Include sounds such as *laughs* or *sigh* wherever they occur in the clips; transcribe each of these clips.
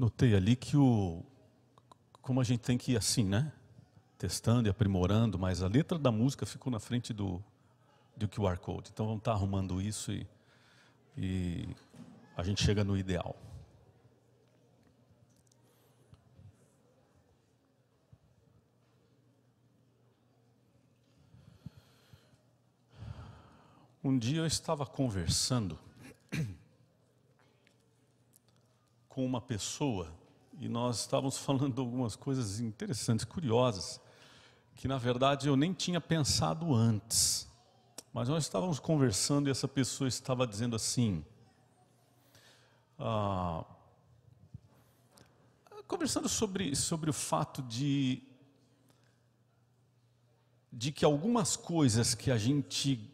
Notei ali que o. Como a gente tem que ir assim, né? Testando e aprimorando, mas a letra da música ficou na frente do, do QR Code. Então vamos estar tá arrumando isso e, e a gente chega no ideal. Um dia eu estava conversando com uma pessoa e nós estávamos *laughs* falando algumas coisas interessantes, curiosas, que na verdade eu nem tinha pensado antes. Mas nós estávamos conversando e essa pessoa estava dizendo assim. Ah, conversando sobre, sobre o fato de, de que algumas coisas que a gente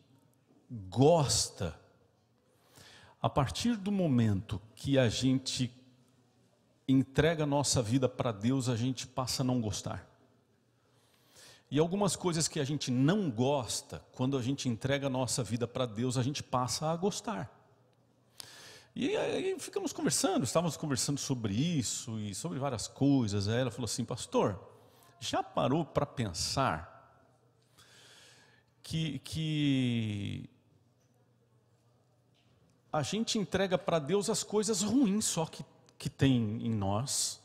gosta, a partir do momento que a gente entrega a nossa vida para Deus, a gente passa a não gostar. E algumas coisas que a gente não gosta, quando a gente entrega a nossa vida para Deus, a gente passa a gostar. E aí ficamos conversando, estávamos conversando sobre isso e sobre várias coisas. Aí ela falou assim: Pastor, já parou para pensar que, que a gente entrega para Deus as coisas ruins só que que tem em nós.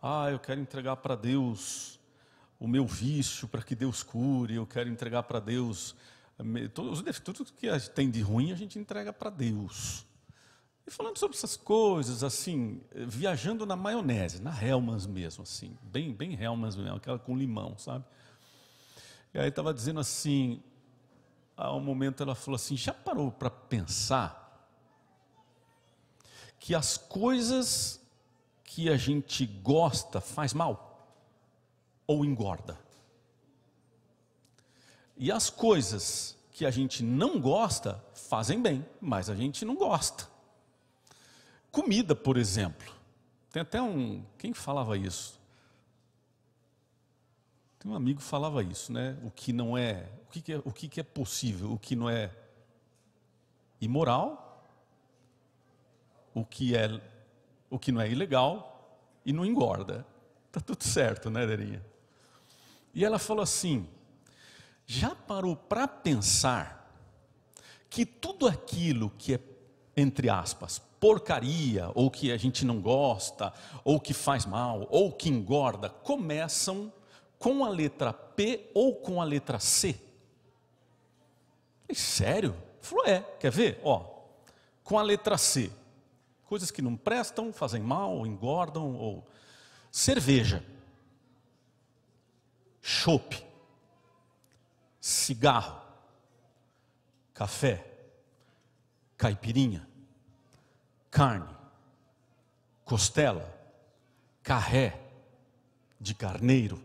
Ah, eu quero entregar para Deus o meu vício para que Deus cure, eu quero entregar para Deus tudo que tem de ruim a gente entrega para Deus. E falando sobre essas coisas, assim, viajando na maionese, na Helmans mesmo, assim, bem, bem Helmans mesmo, aquela com limão, sabe? E aí estava dizendo assim, a um momento ela falou assim, já parou para pensar que as coisas que a gente gosta faz mal ou engorda. E as coisas que a gente não gosta fazem bem, mas a gente não gosta. Comida, por exemplo. Tem até um. Quem falava isso? Tem um amigo que falava isso, né? O que não é. O que, que é, o que, que é possível, o que não é imoral, o que é o que não é ilegal e não engorda. Tá tudo certo, né, Derinha? E ela falou assim: já parou para pensar que tudo aquilo que é entre aspas porcaria ou que a gente não gosta ou que faz mal ou que engorda começam com a letra P ou com a letra C? Falei, sério? Falou, é, quer ver? Ó, com a letra C, coisas que não prestam, fazem mal, engordam ou cerveja, chope, cigarro, café, caipirinha, carne, costela, carré de carneiro,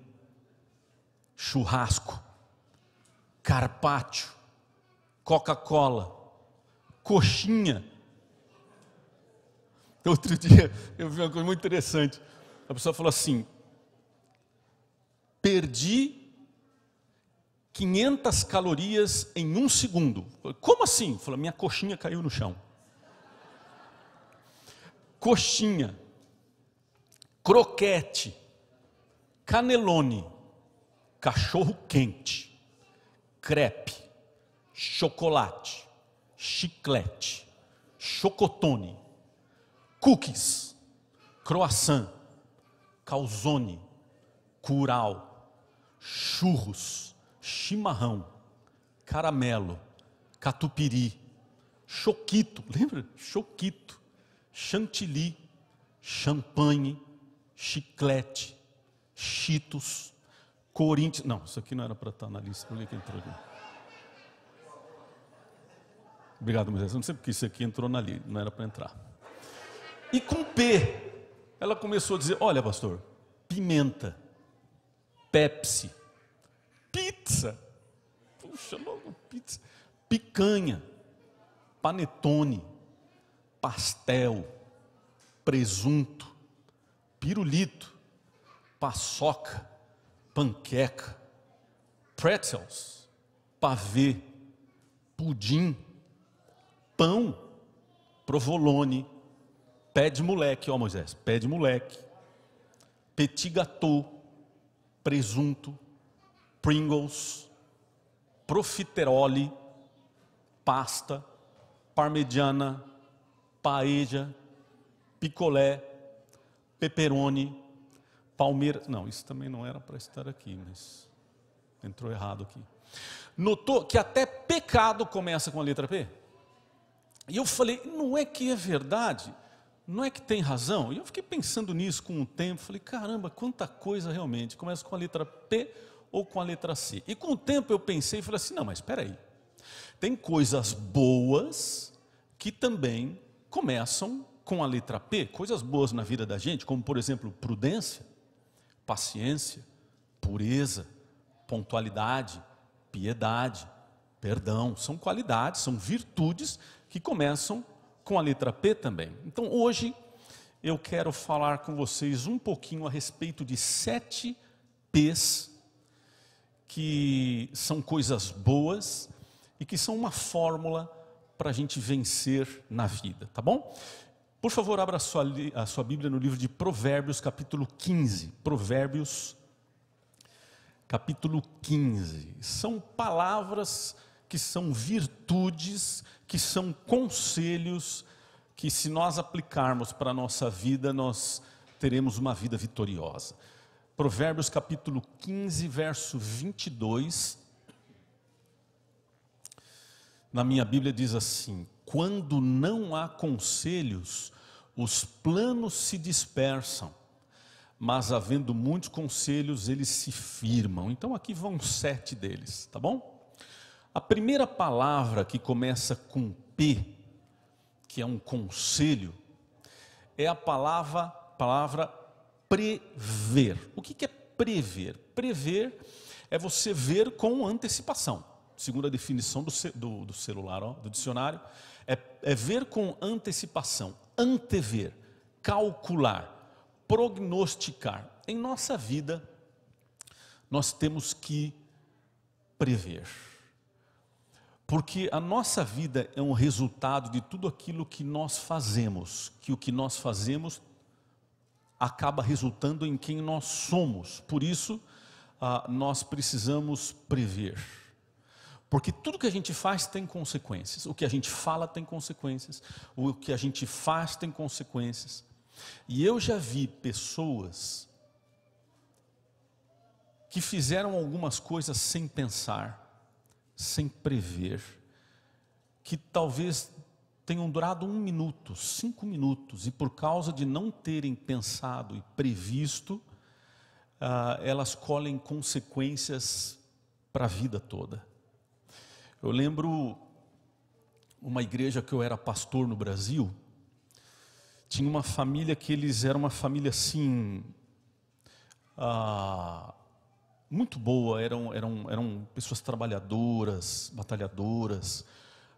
churrasco, carpaccio, Coca-Cola, coxinha *laughs* Outro dia eu vi uma coisa muito interessante. A pessoa falou assim: perdi 500 calorias em um segundo. Como assim? Falou: minha coxinha caiu no chão. Coxinha, croquete, canelone, cachorro quente, crepe, chocolate, chiclete, chocotone cookies, croissant, calzone, curau, churros, chimarrão, caramelo, catupiry, choquito, *laughs* lembra? Choquito, chantilly, champanhe, chiclete, chitos, Corinthians. Não, isso aqui não era para estar tá na lista, olha que entrou aqui. Obrigado, Moisés. Não sei porque isso aqui entrou na lista, não era para entrar. E com P, ela começou a dizer: Olha, pastor, pimenta, Pepsi, pizza, puxa, logo pizza, picanha, panetone, pastel, presunto, pirulito, paçoca, panqueca, pretzels, pavê, pudim, pão, provolone Pé de moleque, ó Moisés, pé de moleque. Petit gâteau, presunto, Pringles, profiterole, pasta, parmegiana, paeja, picolé, peperoni, palmeira. Não, isso também não era para estar aqui, mas entrou errado aqui. Notou que até pecado começa com a letra P? E eu falei, não é que é verdade? não é que tem razão? E eu fiquei pensando nisso com o tempo, falei, caramba, quanta coisa realmente. Começa com a letra P ou com a letra C. E com o tempo eu pensei e falei assim: não, mas espera aí. Tem coisas boas que também começam com a letra P, coisas boas na vida da gente, como por exemplo, prudência, paciência, pureza, pontualidade, piedade, perdão, são qualidades, são virtudes que começam com a letra P também. Então hoje eu quero falar com vocês um pouquinho a respeito de sete P's que são coisas boas e que são uma fórmula para a gente vencer na vida, tá bom? Por favor, abra a sua, a sua Bíblia no livro de Provérbios, capítulo 15. Provérbios, capítulo 15. São palavras que são virtudes, que são conselhos que, se nós aplicarmos para a nossa vida, nós teremos uma vida vitoriosa. Provérbios capítulo 15, verso 22. Na minha Bíblia diz assim: Quando não há conselhos, os planos se dispersam, mas havendo muitos conselhos, eles se firmam. Então aqui vão sete deles, tá bom? A primeira palavra que começa com P, que é um conselho, é a palavra, palavra prever. O que é prever? Prever é você ver com antecipação. Segundo a definição do, do, do celular, ó, do dicionário, é, é ver com antecipação, antever, calcular, prognosticar. Em nossa vida, nós temos que prever porque a nossa vida é um resultado de tudo aquilo que nós fazemos, que o que nós fazemos acaba resultando em quem nós somos. Por isso, ah, nós precisamos prever. Porque tudo que a gente faz tem consequências. O que a gente fala tem consequências. O que a gente faz tem consequências. E eu já vi pessoas que fizeram algumas coisas sem pensar sem prever, que talvez tenham durado um minuto, cinco minutos, e por causa de não terem pensado e previsto, ah, elas colhem consequências para a vida toda. Eu lembro uma igreja que eu era pastor no Brasil, tinha uma família que eles eram uma família assim, ah, muito boa, eram, eram, eram pessoas trabalhadoras, batalhadoras,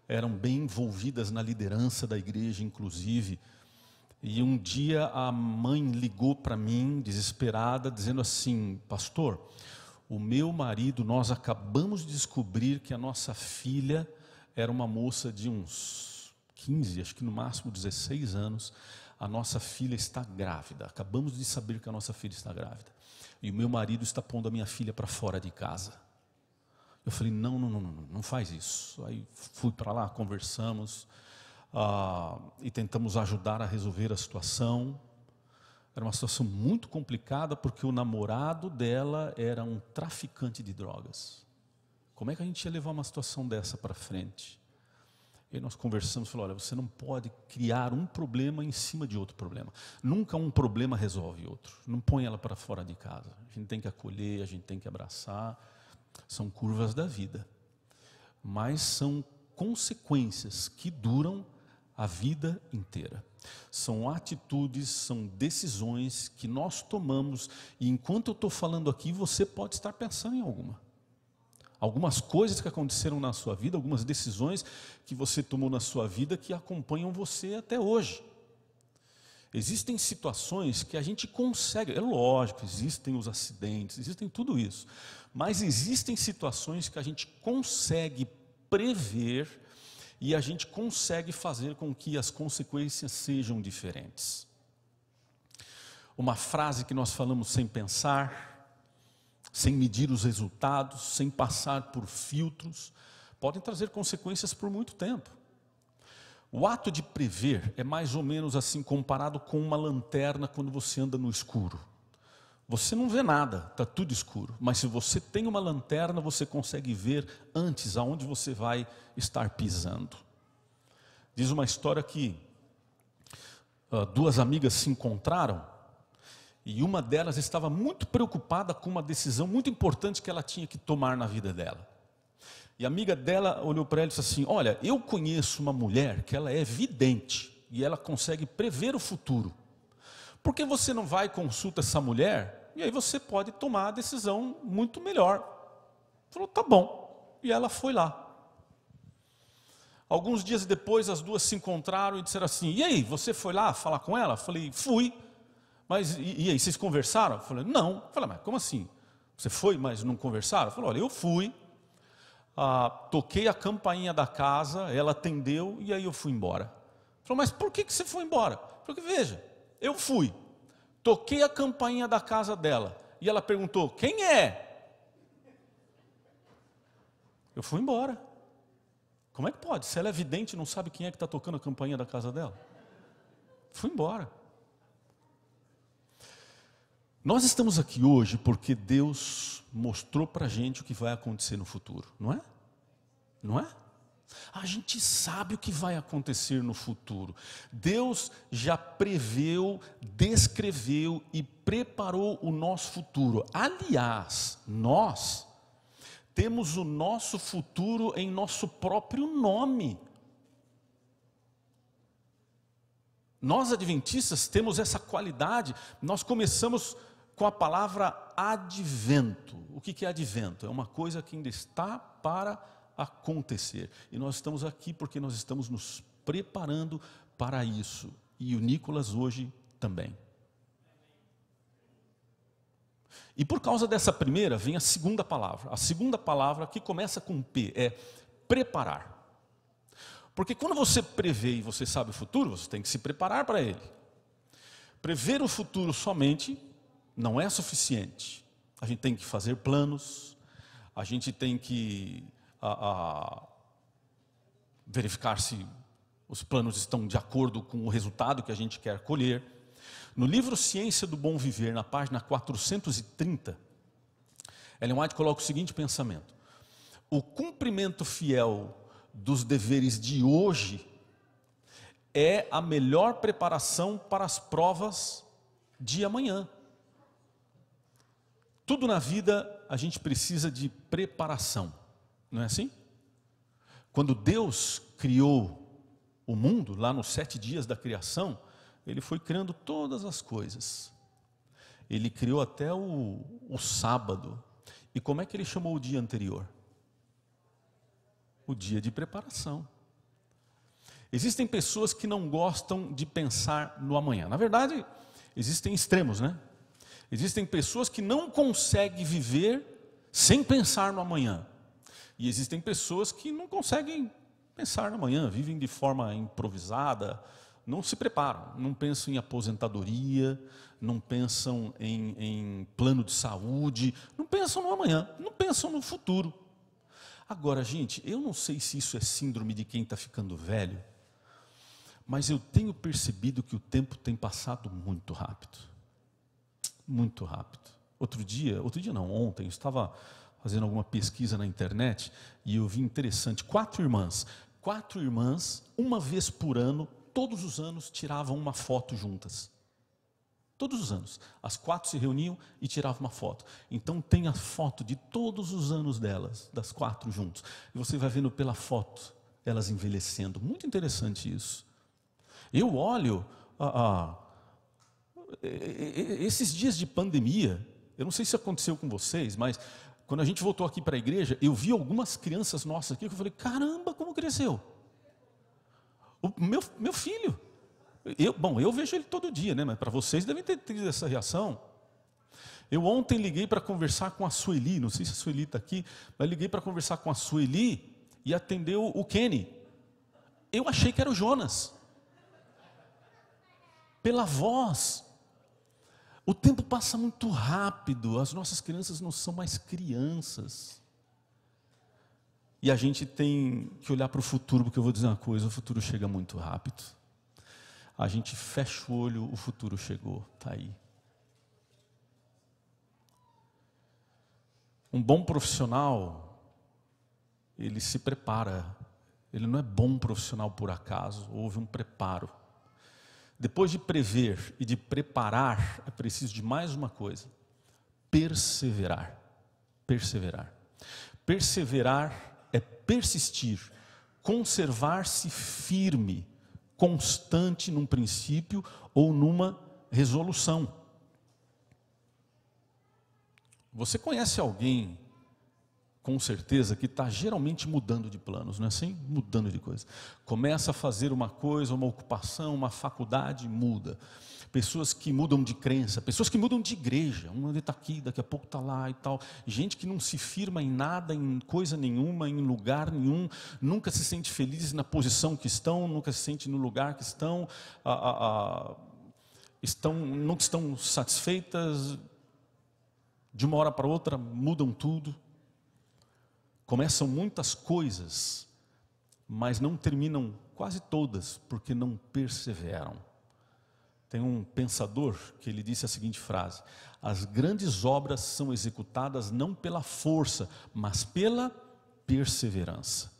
eram bem envolvidas na liderança da igreja, inclusive. E um dia a mãe ligou para mim, desesperada, dizendo assim: Pastor, o meu marido, nós acabamos de descobrir que a nossa filha era uma moça de uns 15, acho que no máximo 16 anos a nossa filha está grávida. Acabamos de saber que a nossa filha está grávida. E o meu marido está pondo a minha filha para fora de casa. Eu falei: não, não, não, não, não faz isso. Aí fui para lá, conversamos ah, e tentamos ajudar a resolver a situação. Era uma situação muito complicada porque o namorado dela era um traficante de drogas. Como é que a gente ia levar uma situação dessa para frente? E nós conversamos e falou: olha, você não pode criar um problema em cima de outro problema. Nunca um problema resolve outro. Não põe ela para fora de casa. A gente tem que acolher, a gente tem que abraçar. São curvas da vida. Mas são consequências que duram a vida inteira. São atitudes, são decisões que nós tomamos, e enquanto eu estou falando aqui, você pode estar pensando em alguma algumas coisas que aconteceram na sua vida, algumas decisões que você tomou na sua vida que acompanham você até hoje. Existem situações que a gente consegue, é lógico, existem os acidentes, existem tudo isso, mas existem situações que a gente consegue prever e a gente consegue fazer com que as consequências sejam diferentes. Uma frase que nós falamos sem pensar, sem medir os resultados, sem passar por filtros, podem trazer consequências por muito tempo. O ato de prever é mais ou menos assim comparado com uma lanterna quando você anda no escuro. Você não vê nada, está tudo escuro, mas se você tem uma lanterna, você consegue ver antes aonde você vai estar pisando. Diz uma história que uh, duas amigas se encontraram e uma delas estava muito preocupada com uma decisão muito importante que ela tinha que tomar na vida dela. E a amiga dela olhou para ela e disse assim: Olha, eu conheço uma mulher que ela é vidente e ela consegue prever o futuro. Por que você não vai e consulta essa mulher? E aí você pode tomar a decisão muito melhor. Falou, tá bom. E ela foi lá. Alguns dias depois, as duas se encontraram e disseram assim: E aí, você foi lá falar com ela? Falei, fui. Mas e, e aí, vocês conversaram? Eu falei, não. Eu falei, mas como assim? Você foi, mas não conversaram? Eu falei, olha, eu fui, ah, toquei a campainha da casa, ela atendeu e aí eu fui embora. Falou, mas por que, que você foi embora? Porque veja, eu fui, toquei a campainha da casa dela e ela perguntou: quem é? Eu fui embora. Como é que pode? Se ela é vidente, não sabe quem é que está tocando a campainha da casa dela? Fui embora. Nós estamos aqui hoje porque Deus mostrou para a gente o que vai acontecer no futuro, não é? Não é? A gente sabe o que vai acontecer no futuro. Deus já preveu, descreveu e preparou o nosso futuro. Aliás, nós temos o nosso futuro em nosso próprio nome. Nós adventistas temos essa qualidade, nós começamos com a palavra advento. O que é advento? É uma coisa que ainda está para acontecer. E nós estamos aqui porque nós estamos nos preparando para isso. E o Nicolas hoje também. E por causa dessa primeira, vem a segunda palavra. A segunda palavra que começa com P é preparar. Porque quando você prevê e você sabe o futuro, você tem que se preparar para ele. Prever o futuro somente não é suficiente. A gente tem que fazer planos, a gente tem que a, a, verificar se os planos estão de acordo com o resultado que a gente quer colher. No livro Ciência do Bom Viver, na página 430, Ellen White coloca o seguinte pensamento: o cumprimento fiel dos deveres de hoje é a melhor preparação para as provas de amanhã. Tudo na vida a gente precisa de preparação, não é assim? Quando Deus criou o mundo, lá nos sete dias da criação, ele foi criando todas as coisas. Ele criou até o, o sábado. E como é que ele chamou o dia anterior? O dia de preparação. Existem pessoas que não gostam de pensar no amanhã. Na verdade, existem extremos, né? Existem pessoas que não conseguem viver sem pensar no amanhã. E existem pessoas que não conseguem pensar no amanhã, vivem de forma improvisada, não se preparam, não pensam em aposentadoria, não pensam em, em plano de saúde, não pensam no amanhã, não pensam no futuro. Agora, gente, eu não sei se isso é síndrome de quem está ficando velho, mas eu tenho percebido que o tempo tem passado muito rápido muito rápido. Outro dia, outro dia não, ontem, eu estava fazendo alguma pesquisa na internet e eu vi interessante, quatro irmãs, quatro irmãs, uma vez por ano, todos os anos tiravam uma foto juntas. Todos os anos. As quatro se reuniam e tiravam uma foto. Então tem a foto de todos os anos delas, das quatro juntos. E você vai vendo pela foto elas envelhecendo. Muito interessante isso. Eu olho, a ah, ah, esses dias de pandemia, eu não sei se aconteceu com vocês, mas quando a gente voltou aqui para a igreja, eu vi algumas crianças nossas aqui que eu falei: caramba, como cresceu! O meu, meu filho. Eu, bom, eu vejo ele todo dia, né? Mas para vocês devem ter tido essa reação. Eu ontem liguei para conversar com a Sueli, não sei se a Sueli está aqui, mas liguei para conversar com a Sueli e atendeu o Kenny. Eu achei que era o Jonas. Pela voz, o tempo passa muito rápido, as nossas crianças não são mais crianças. E a gente tem que olhar para o futuro, porque eu vou dizer uma coisa: o futuro chega muito rápido. A gente fecha o olho, o futuro chegou, está aí. Um bom profissional, ele se prepara. Ele não é bom profissional por acaso, houve um preparo. Depois de prever e de preparar, é preciso de mais uma coisa: perseverar. Perseverar. Perseverar é persistir, conservar-se firme, constante num princípio ou numa resolução. Você conhece alguém com certeza que está geralmente mudando de planos, não é assim? Mudando de coisa. Começa a fazer uma coisa, uma ocupação, uma faculdade, muda. Pessoas que mudam de crença, pessoas que mudam de igreja, uma está aqui, daqui a pouco está lá e tal. Gente que não se firma em nada, em coisa nenhuma, em lugar nenhum, nunca se sente feliz na posição que estão, nunca se sente no lugar que estão, a, a, a, estão nunca estão satisfeitas, de uma hora para outra mudam tudo Começam muitas coisas, mas não terminam quase todas porque não perseveram. Tem um pensador que ele disse a seguinte frase: As grandes obras são executadas não pela força, mas pela perseverança.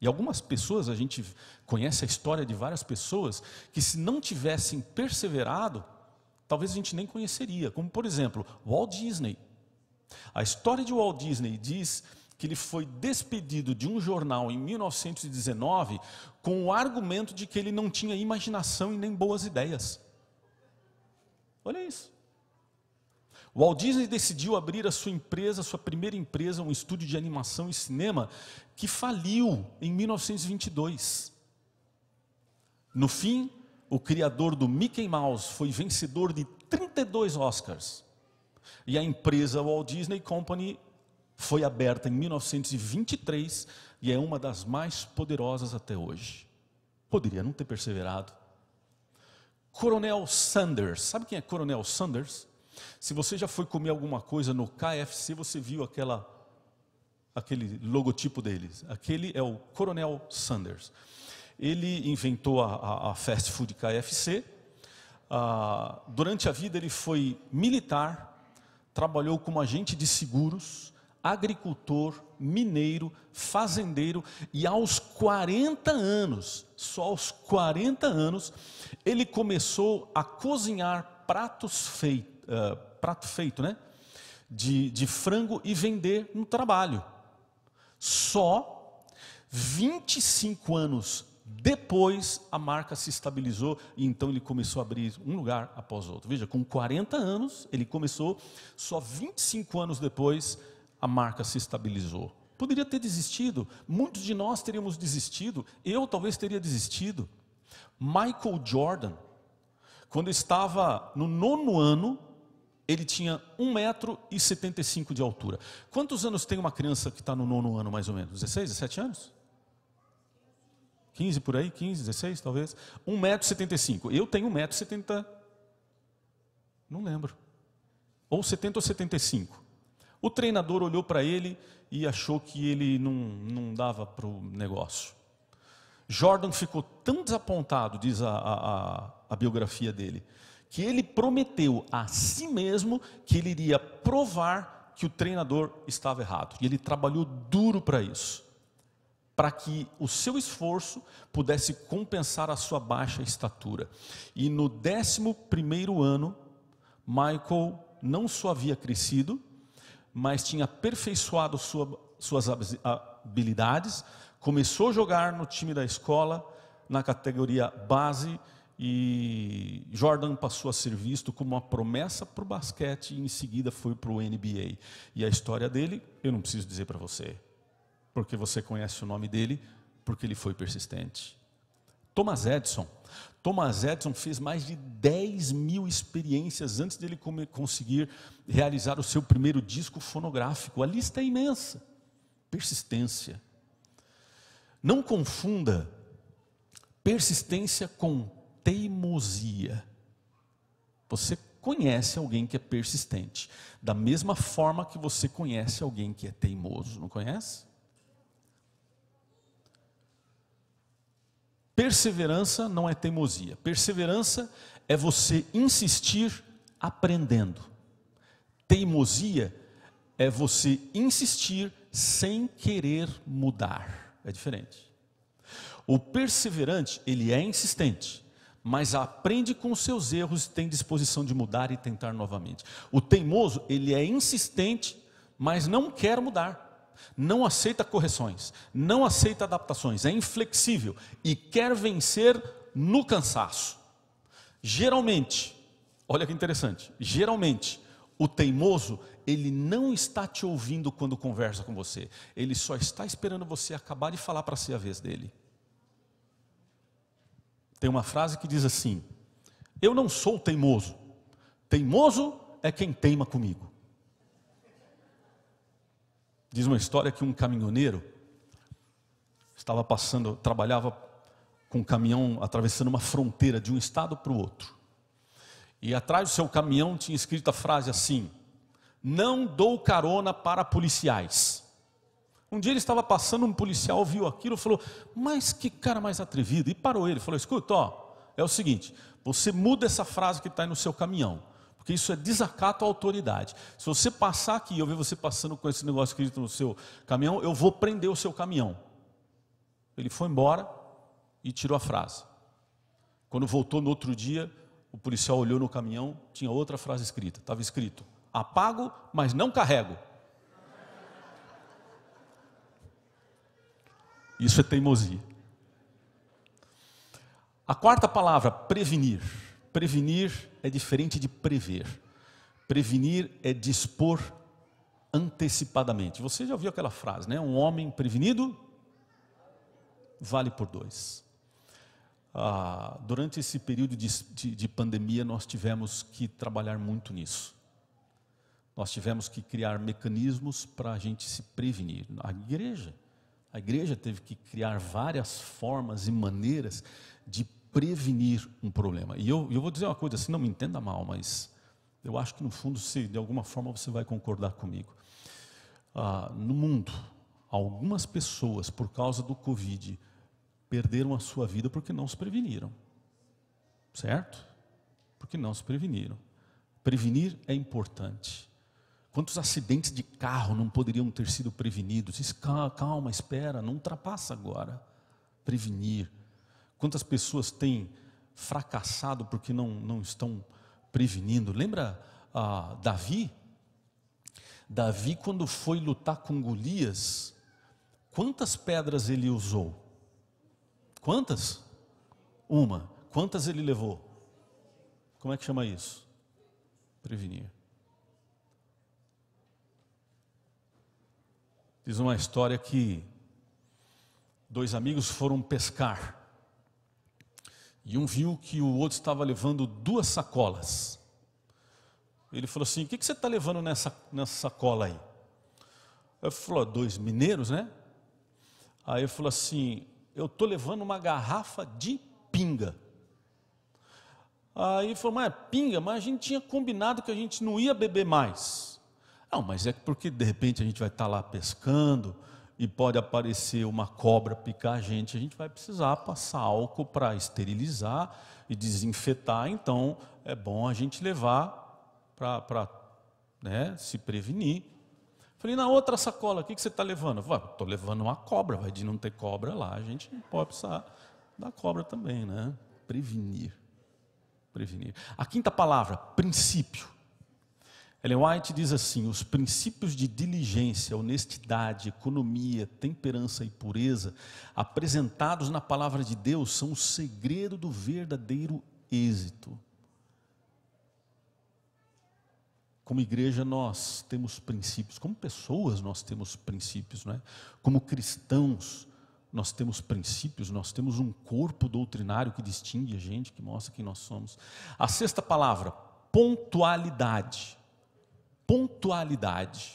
E algumas pessoas, a gente conhece a história de várias pessoas que se não tivessem perseverado, talvez a gente nem conheceria, como por exemplo, Walt Disney. A história de Walt Disney diz que ele foi despedido de um jornal em 1919 com o argumento de que ele não tinha imaginação e nem boas ideias. Olha isso. O Walt Disney decidiu abrir a sua empresa, a sua primeira empresa, um estúdio de animação e cinema, que faliu em 1922. No fim, o criador do Mickey Mouse foi vencedor de 32 Oscars. E a empresa Walt Disney Company foi aberta em 1923 e é uma das mais poderosas até hoje. Poderia não ter perseverado. Coronel Sanders, sabe quem é Coronel Sanders? Se você já foi comer alguma coisa no KFC, você viu aquela aquele logotipo deles. Aquele é o Coronel Sanders. Ele inventou a, a, a fast food KFC. Ah, durante a vida ele foi militar, trabalhou como agente de seguros, agricultor, mineiro, fazendeiro, e aos 40 anos, só aos 40 anos, ele começou a cozinhar pratos feito, uh, eh, prato feito né? de, de frango e vender no trabalho. Só 25 anos depois a marca se estabilizou e então ele começou a abrir um lugar após outro. Veja, com 40 anos ele começou, só 25 anos depois a marca se estabilizou. Poderia ter desistido, muitos de nós teríamos desistido, eu talvez teria desistido. Michael Jordan, quando estava no nono ano, ele tinha 1,75m de altura. Quantos anos tem uma criança que está no nono ano, mais ou menos? 16, 17 anos? 15 por aí, 15, 16 talvez. 1,75m. Eu tenho 1,70m. Não lembro. Ou 70 ou 75. O treinador olhou para ele e achou que ele não, não dava para o negócio. Jordan ficou tão desapontado, diz a, a, a biografia dele, que ele prometeu a si mesmo que ele iria provar que o treinador estava errado. E ele trabalhou duro para isso, para que o seu esforço pudesse compensar a sua baixa estatura. E no 11 primeiro ano, Michael não só havia crescido, mas tinha aperfeiçoado sua, suas habilidades, começou a jogar no time da escola, na categoria base, e Jordan passou a ser visto como uma promessa para o basquete e em seguida foi para o NBA. E a história dele, eu não preciso dizer para você, porque você conhece o nome dele, porque ele foi persistente. Thomas Edison. Thomas Edison fez mais de 10 mil experiências antes dele conseguir realizar o seu primeiro disco fonográfico. A lista é imensa. Persistência. Não confunda persistência com teimosia. Você conhece alguém que é persistente, da mesma forma que você conhece alguém que é teimoso, não conhece? Perseverança não é teimosia. Perseverança é você insistir aprendendo. Teimosia é você insistir sem querer mudar. É diferente. O perseverante, ele é insistente, mas aprende com seus erros e tem disposição de mudar e tentar novamente. O teimoso, ele é insistente, mas não quer mudar não aceita correções, não aceita adaptações, é inflexível e quer vencer no cansaço. Geralmente, olha que interessante, geralmente o teimoso, ele não está te ouvindo quando conversa com você, ele só está esperando você acabar de falar para ser a vez dele. Tem uma frase que diz assim: Eu não sou teimoso, teimoso é quem teima comigo. Diz uma história que um caminhoneiro estava passando, trabalhava com um caminhão atravessando uma fronteira de um estado para o outro. E atrás do seu caminhão tinha escrito a frase assim: Não dou carona para policiais. Um dia ele estava passando, um policial viu aquilo e falou: Mas que cara mais atrevido! E parou ele, falou: Escuta, ó, é o seguinte, você muda essa frase que está aí no seu caminhão porque isso é desacato à autoridade. Se você passar aqui, eu ver você passando com esse negócio escrito no seu caminhão, eu vou prender o seu caminhão. Ele foi embora e tirou a frase. Quando voltou no outro dia, o policial olhou no caminhão, tinha outra frase escrita. Estava escrito: apago, mas não carrego. Isso é teimosia. A quarta palavra, prevenir. Prevenir é diferente de prever. Prevenir é dispor antecipadamente. Você já ouviu aquela frase, né? Um homem prevenido vale por dois. Ah, durante esse período de, de, de pandemia, nós tivemos que trabalhar muito nisso. Nós tivemos que criar mecanismos para a gente se prevenir. A igreja, a igreja teve que criar várias formas e maneiras de prevenir um problema. E eu, eu vou dizer uma coisa assim, não me entenda mal, mas eu acho que no fundo, se de alguma forma você vai concordar comigo. Ah, no mundo, algumas pessoas, por causa do Covid, perderam a sua vida porque não se preveniram. Certo? Porque não se preveniram. Prevenir é importante. Quantos acidentes de carro não poderiam ter sido prevenidos? Calma, espera, não ultrapassa agora. Prevenir Quantas pessoas têm fracassado porque não, não estão prevenindo? Lembra ah, Davi? Davi, quando foi lutar com Golias, quantas pedras ele usou? Quantas? Uma. Quantas ele levou? Como é que chama isso? Prevenir. Diz uma história que dois amigos foram pescar. E um viu que o outro estava levando duas sacolas. Ele falou assim: O que, que você está levando nessa, nessa sacola aí? Eu falou: Dois mineiros, né? Aí ele falou assim: Eu estou levando uma garrafa de pinga. Aí ele falou: Mas pinga, mas a gente tinha combinado que a gente não ia beber mais. Não, mas é porque de repente a gente vai estar tá lá pescando e pode aparecer uma cobra picar a gente, a gente vai precisar passar álcool para esterilizar e desinfetar. Então, é bom a gente levar para né, se prevenir. Falei, na outra sacola, o que, que você está levando? Estou ah, levando uma cobra, vai de não ter cobra lá, a gente pode precisar da cobra também, né? Prevenir. Prevenir. A quinta palavra, princípio. Ellen White diz assim: os princípios de diligência, honestidade, economia, temperança e pureza apresentados na palavra de Deus são o segredo do verdadeiro êxito. Como igreja nós temos princípios, como pessoas nós temos princípios, não é? Como cristãos nós temos princípios, nós temos um corpo doutrinário que distingue a gente, que mostra quem nós somos. A sexta palavra, pontualidade pontualidade.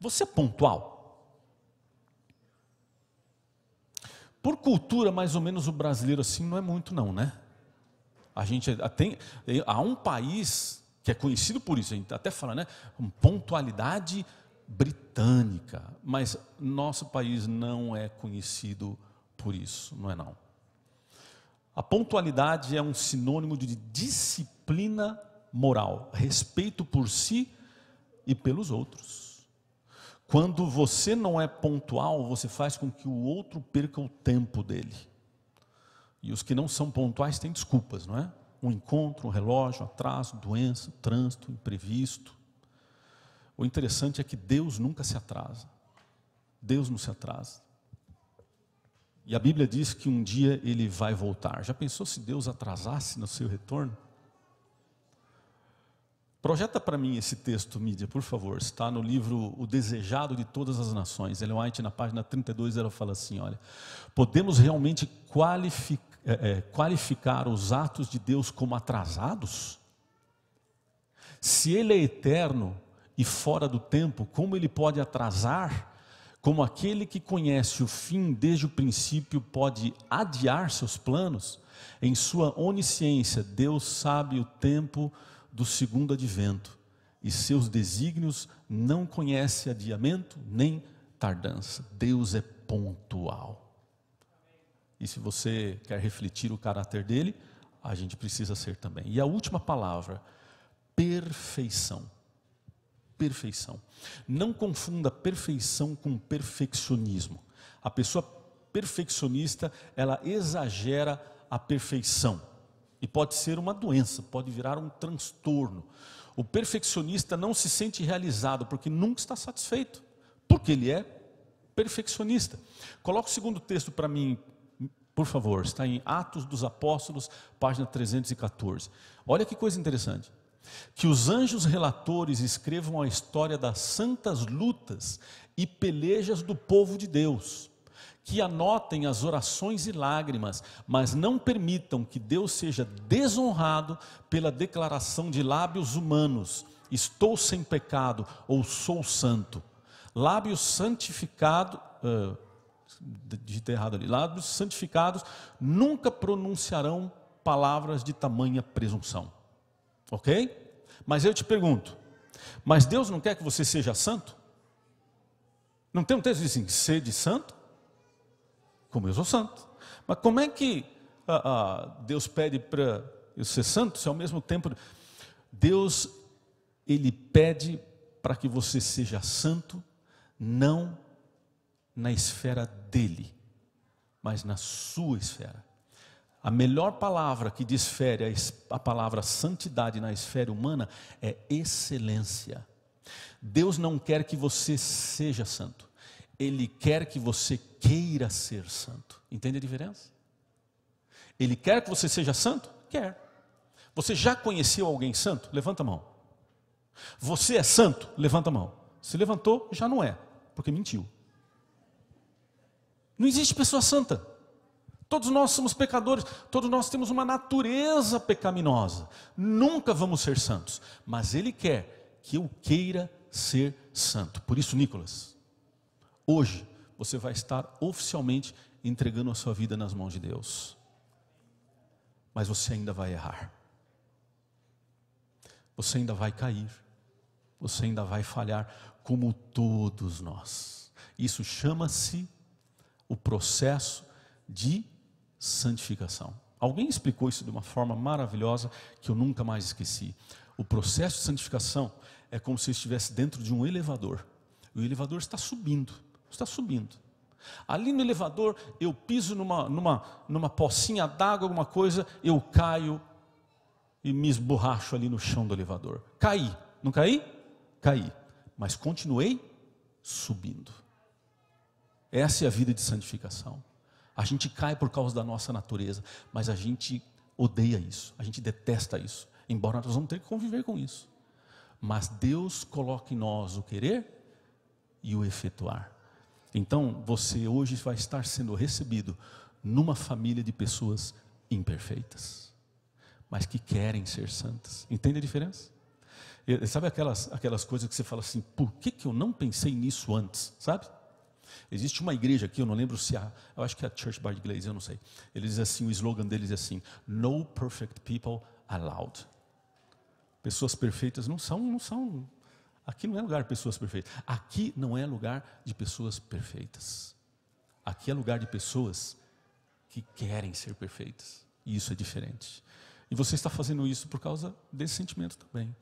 Você é pontual? Por cultura, mais ou menos o brasileiro assim não é muito não, né? A gente é, tem há um país que é conhecido por isso, a gente até fala, né? Pontualidade britânica, mas nosso país não é conhecido por isso, não é não. A pontualidade é um sinônimo de disciplina moral, respeito por si e pelos outros. Quando você não é pontual, você faz com que o outro perca o tempo dele. E os que não são pontuais têm desculpas, não é? Um encontro, um relógio, atraso, doença, trânsito, imprevisto. O interessante é que Deus nunca se atrasa. Deus não se atrasa. E a Bíblia diz que um dia ele vai voltar. Já pensou se Deus atrasasse no seu retorno? Projeta para mim esse texto, mídia, por favor. Está no livro O Desejado de Todas as Nações. Ellen White, na página 32, ela fala assim: olha, podemos realmente qualificar, é, eh, eh, qualificar os atos de Deus como atrasados? Se Ele é eterno e fora do tempo, como Ele pode atrasar? Como aquele que conhece o fim desde o princípio pode adiar seus planos? Em sua onisciência, Deus sabe o tempo do segundo advento e seus desígnios não conhece adiamento nem tardança. Deus é pontual. E se você quer refletir o caráter dele, a gente precisa ser também. E a última palavra, perfeição. Perfeição. Não confunda perfeição com perfeccionismo. A pessoa perfeccionista, ela exagera a perfeição e pode ser uma doença, pode virar um transtorno. O perfeccionista não se sente realizado porque nunca está satisfeito, porque ele é perfeccionista. Coloca o segundo texto para mim, por favor, está em Atos dos Apóstolos, página 314. Olha que coisa interessante. Que os anjos relatores escrevam a história das santas lutas e pelejas do povo de Deus que anotem as orações e lágrimas, mas não permitam que Deus seja desonrado pela declaração de lábios humanos: estou sem pecado ou sou santo. Lábios santificados. Uh, eh, digitei errado ali, lábios santificados nunca pronunciarão palavras de tamanha presunção. Ok? Mas eu te pergunto: mas Deus não quer que você seja santo? Não tem um texto que diz assim, sede santo? como eu sou santo. Mas como é que ah, ah, Deus pede para eu ser santo se ao mesmo tempo Deus ele pede para que você seja santo não na esfera dele, mas na sua esfera. A melhor palavra que desfere a, a palavra santidade na esfera humana é excelência. Deus não quer que você seja santo. Ele quer que você queira ser santo. Entende a diferença? Ele quer que você seja santo? Quer. Você já conheceu alguém santo? Levanta a mão. Você é santo? Levanta a mão. Se levantou, já não é, porque mentiu. Não existe pessoa santa. Todos nós somos pecadores, todos nós temos uma natureza pecaminosa. Nunca vamos ser santos, mas Ele quer que eu queira ser santo. Por isso, Nicolas, hoje você vai estar oficialmente entregando a sua vida nas mãos de Deus. Mas você ainda vai errar. Você ainda vai cair. Você ainda vai falhar, como todos nós. Isso chama-se o processo de santificação. Alguém explicou isso de uma forma maravilhosa que eu nunca mais esqueci. O processo de santificação é como se estivesse dentro de um elevador. O elevador está subindo está subindo. Ali no elevador, eu piso numa, numa, numa pocinha d'água, alguma coisa, eu caio e me esborracho ali no chão do elevador. Caí. Não caí? Caí. Mas continuei subindo. Essa é a vida de santificação. A gente cai por causa da nossa natureza, mas a gente odeia isso, a gente detesta isso. Embora nós vamos ter que conviver com isso. Mas Deus coloca em nós o querer e o efetuar. Então, você hoje vai estar sendo recebido numa família de pessoas imperfeitas, mas que querem ser santas. Entende a diferença? sabe aquelas, aquelas coisas que você fala assim, por que, que eu não pensei nisso antes? Sabe? Existe uma igreja aqui, eu não lembro se é a, eu acho que é a Church Bar de Glaze, eu não sei. Eles dizem assim, o slogan deles é assim: No perfect people allowed. Pessoas perfeitas não são, não são Aqui não é lugar de pessoas perfeitas. Aqui não é lugar de pessoas perfeitas. Aqui é lugar de pessoas que querem ser perfeitas. E isso é diferente. E você está fazendo isso por causa desse sentimento também.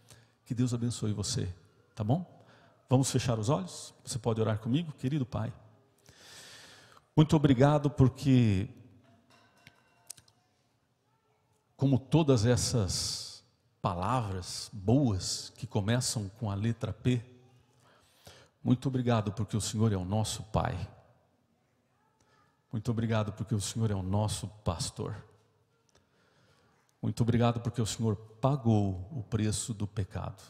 Que Deus abençoe você, tá bom? Vamos fechar os olhos? Você pode orar comigo, querido Pai. Muito obrigado porque como todas essas palavras boas que começam com a letra P. Muito obrigado porque o Senhor é o nosso Pai. Muito obrigado porque o Senhor é o nosso pastor. Muito obrigado porque o Senhor pagou o preço do pecado.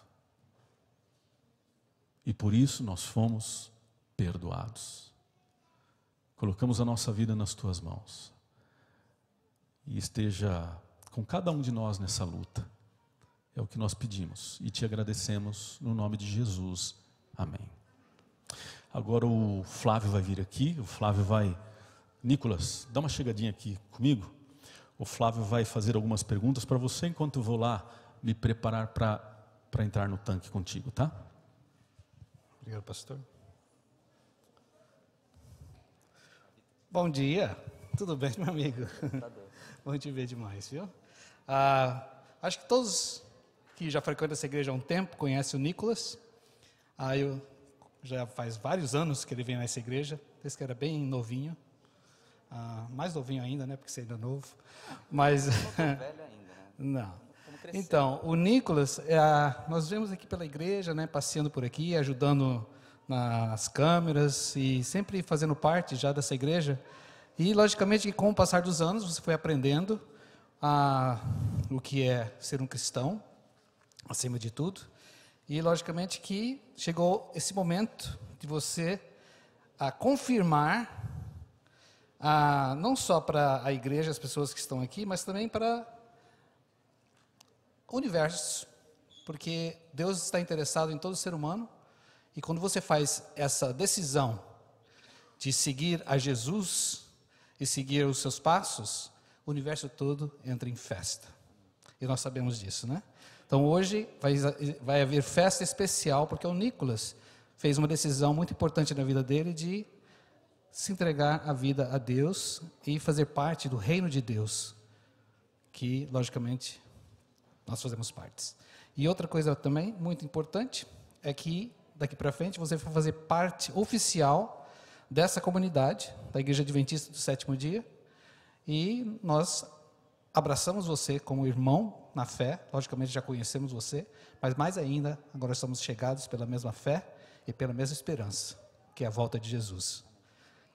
E por isso nós fomos perdoados. Colocamos a nossa vida nas tuas mãos. E esteja com cada um de nós nessa luta. É o que nós pedimos e te agradecemos no nome de Jesus. Amém. Agora o Flávio vai vir aqui, o Flávio vai. Nicolas, dá uma chegadinha aqui comigo. O Flávio vai fazer algumas perguntas para você enquanto eu vou lá me preparar para entrar no tanque contigo, tá? Obrigado, pastor. Bom dia, tudo bem, meu amigo? Tá Bom *laughs* te ver demais, viu? Ah, acho que todos que já frequenta essa igreja há um tempo, conhece o Nicolas. Aí ah, eu, já faz vários anos que ele vem nessa igreja, desde que era bem novinho. Ah, mais novinho ainda, né? Porque você ainda é novo. Mas. Não é velho ainda, né? *laughs* Não. Então, o Nicolas, é, nós vemos aqui pela igreja, né, passeando por aqui, ajudando nas câmeras e sempre fazendo parte já dessa igreja. E, logicamente, com o passar dos anos, você foi aprendendo a, ah, o que é ser um cristão, acima de tudo. E, logicamente, que chegou esse momento de você a ah, confirmar, a, ah, não só para a igreja, as pessoas que estão aqui, mas também para o universo, porque Deus está interessado em todo ser humano, e quando você faz essa decisão de seguir a Jesus e seguir os seus passos, o universo todo entra em festa. E nós sabemos disso, né? Então hoje vai, vai haver festa especial, porque o Nicolas fez uma decisão muito importante na vida dele de se entregar a vida a Deus e fazer parte do reino de Deus, que logicamente nós fazemos partes. E outra coisa também muito importante é que daqui para frente você vai fazer parte oficial dessa comunidade, da Igreja Adventista do Sétimo Dia, e nós abraçamos você como irmão na fé, logicamente já conhecemos você, mas mais ainda, agora estamos chegados pela mesma fé e pela mesma esperança, que é a volta de Jesus.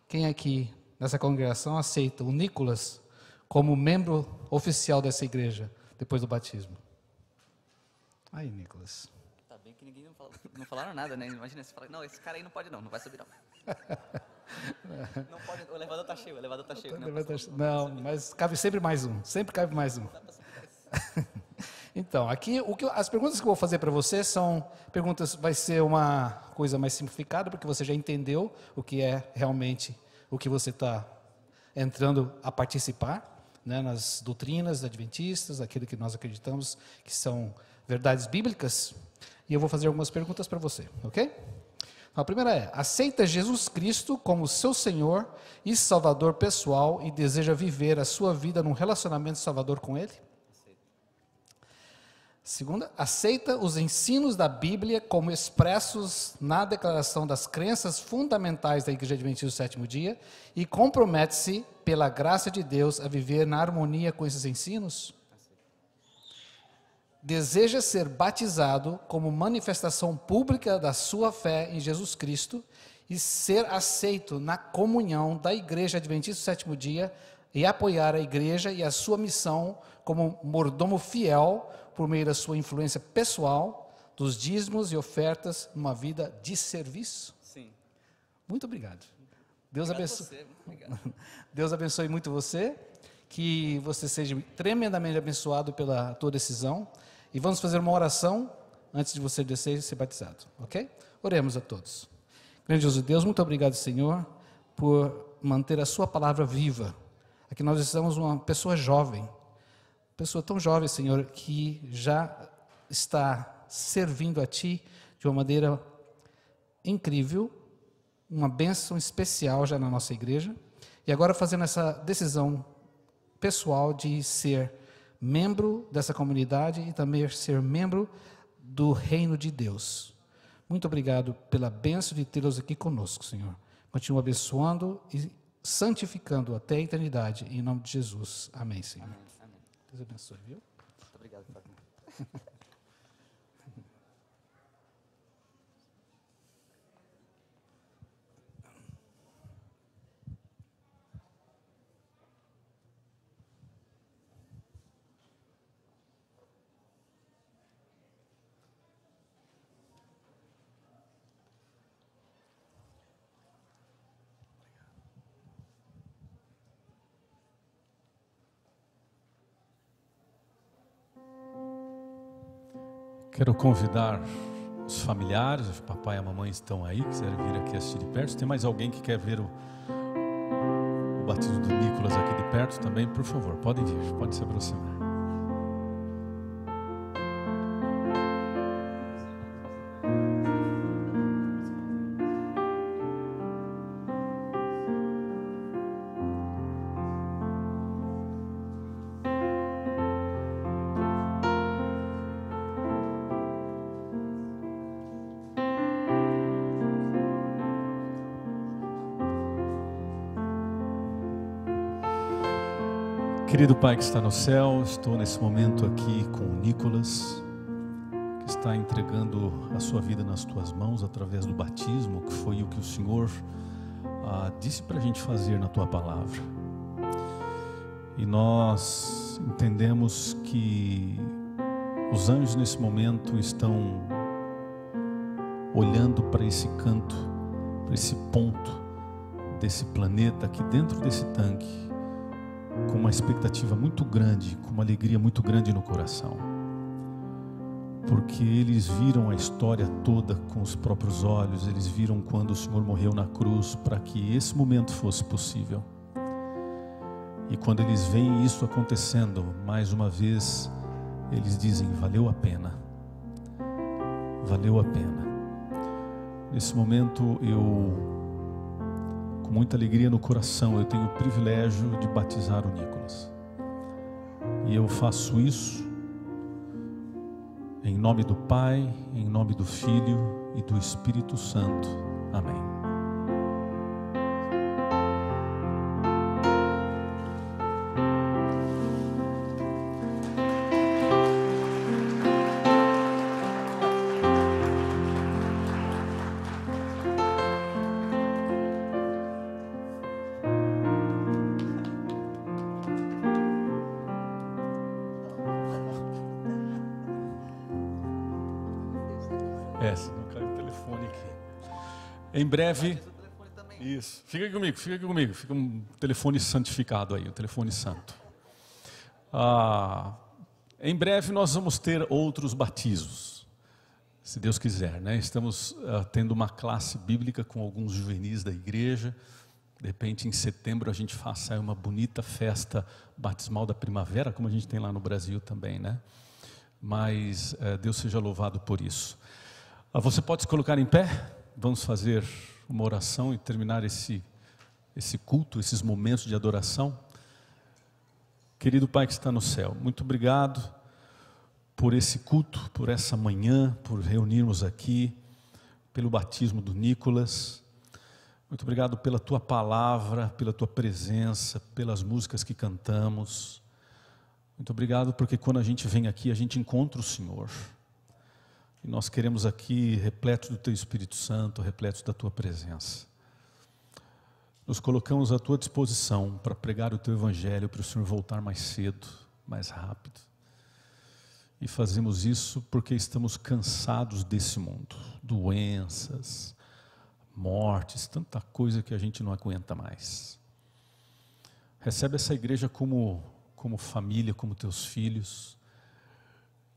Quem aqui nessa congregação aceita o Nicolas como membro oficial dessa igreja depois do batismo? Aí, Nicolas. Tá bem que ninguém não, falou, não falaram nada, né? Imagina você falar, não, esse cara aí não pode não, não vai subir não. *laughs* não pode, o elevador tá cheio, o elevador tá, né? tá, tá cheio. Não, não, não mas cabe sempre mais um, sempre cabe mais um. Tá *laughs* então, aqui o que, as perguntas que eu vou fazer para você são perguntas, vai ser uma coisa mais simplificada, porque você já entendeu o que é realmente o que você está entrando a participar, né, nas doutrinas adventistas, aquilo que nós acreditamos que são verdades bíblicas. E eu vou fazer algumas perguntas para você, ok? Então, a primeira é: aceita Jesus Cristo como seu Senhor e Salvador pessoal e deseja viver a sua vida num relacionamento salvador com Ele? Segunda, aceita os ensinos da Bíblia como expressos na declaração das crenças fundamentais da Igreja Adventista do Sétimo Dia e compromete-se, pela graça de Deus, a viver na harmonia com esses ensinos? Deseja ser batizado como manifestação pública da sua fé em Jesus Cristo e ser aceito na comunhão da Igreja Adventista do Sétimo Dia e apoiar a Igreja e a sua missão como mordomo fiel por meio da sua influência pessoal, dos dízimos e ofertas, numa vida de serviço? Sim. Muito obrigado. Deus obrigado abençoe. obrigado. *laughs* Deus abençoe muito você, que você seja tremendamente abençoado pela tua decisão. E vamos fazer uma oração antes de você descer e ser batizado, ok? Oremos a todos. Grandioso Deus, muito obrigado, Senhor, por manter a sua palavra viva. Aqui nós estamos uma pessoa jovem, pessoa tão jovem, Senhor, que já está servindo a Ti de uma maneira incrível, uma bênção especial já na nossa igreja, e agora fazendo essa decisão pessoal de ser membro dessa comunidade e também ser membro do reino de Deus. Muito obrigado pela bênção de tê-los aqui conosco, Senhor. Continua abençoando e santificando até a eternidade. Em nome de Jesus. Amém, Senhor. Amém. Deus abençoe, viu? Muito obrigado, Fábio. *laughs* Quero convidar os familiares, os papai e a mamãe estão aí, quiserem vir aqui assistir de perto. Se tem mais alguém que quer ver o, o batismo do Nicolas aqui de perto também, por favor, podem vir, pode se aproximar. Querido Pai que está no céu, estou nesse momento aqui com o Nicolas, que está entregando a sua vida nas tuas mãos através do batismo, que foi o que o Senhor ah, disse para a gente fazer na tua palavra. E nós entendemos que os anjos nesse momento estão olhando para esse canto, para esse ponto desse planeta aqui dentro desse tanque com uma expectativa muito grande, com uma alegria muito grande no coração. Porque eles viram a história toda com os próprios olhos, eles viram quando o Senhor morreu na cruz para que esse momento fosse possível. E quando eles veem isso acontecendo, mais uma vez, eles dizem: valeu a pena. Valeu a pena. Nesse momento eu com muita alegria no coração, eu tenho o privilégio de batizar o Nicolas. E eu faço isso em nome do Pai, em nome do Filho e do Espírito Santo. Amém. Em breve. Isso. Fica aqui comigo, fica aqui comigo. Fica um telefone santificado aí, um telefone santo. Ah, em breve nós vamos ter outros batizos, se Deus quiser, né? Estamos ah, tendo uma classe bíblica com alguns juvenis da igreja. De repente, em setembro, a gente faça aí uma bonita festa batismal da primavera, como a gente tem lá no Brasil também, né? Mas eh, Deus seja louvado por isso. Ah, você pode se colocar em pé? vamos fazer uma oração e terminar esse, esse culto, esses momentos de adoração. Querido Pai que está no céu, muito obrigado por esse culto, por essa manhã, por reunirmos aqui, pelo batismo do Nicolas. Muito obrigado pela tua palavra, pela tua presença, pelas músicas que cantamos. Muito obrigado porque quando a gente vem aqui, a gente encontra o Senhor que nós queremos aqui, repleto do Teu Espírito Santo, repleto da Tua presença. Nos colocamos à Tua disposição para pregar o Teu Evangelho, para o Senhor voltar mais cedo, mais rápido. E fazemos isso porque estamos cansados desse mundo, doenças, mortes, tanta coisa que a gente não aguenta mais. Recebe essa igreja como, como família, como teus filhos,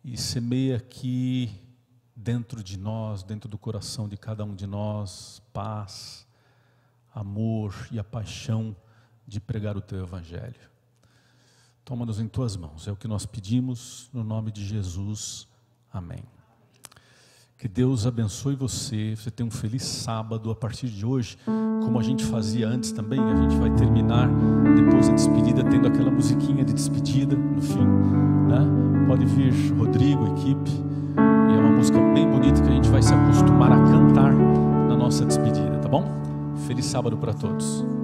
e semeia aqui dentro de nós, dentro do coração de cada um de nós, paz, amor e a paixão de pregar o teu evangelho. Toma-nos em tuas mãos, é o que nós pedimos, no nome de Jesus. Amém. Que Deus abençoe você, você tenha um feliz sábado a partir de hoje, como a gente fazia antes também, a gente vai terminar depois da despedida tendo aquela musiquinha de despedida no fim, né? Pode vir Rodrigo, equipe bem bonito que a gente vai se acostumar a cantar na nossa despedida, tá bom? Feliz sábado para todos.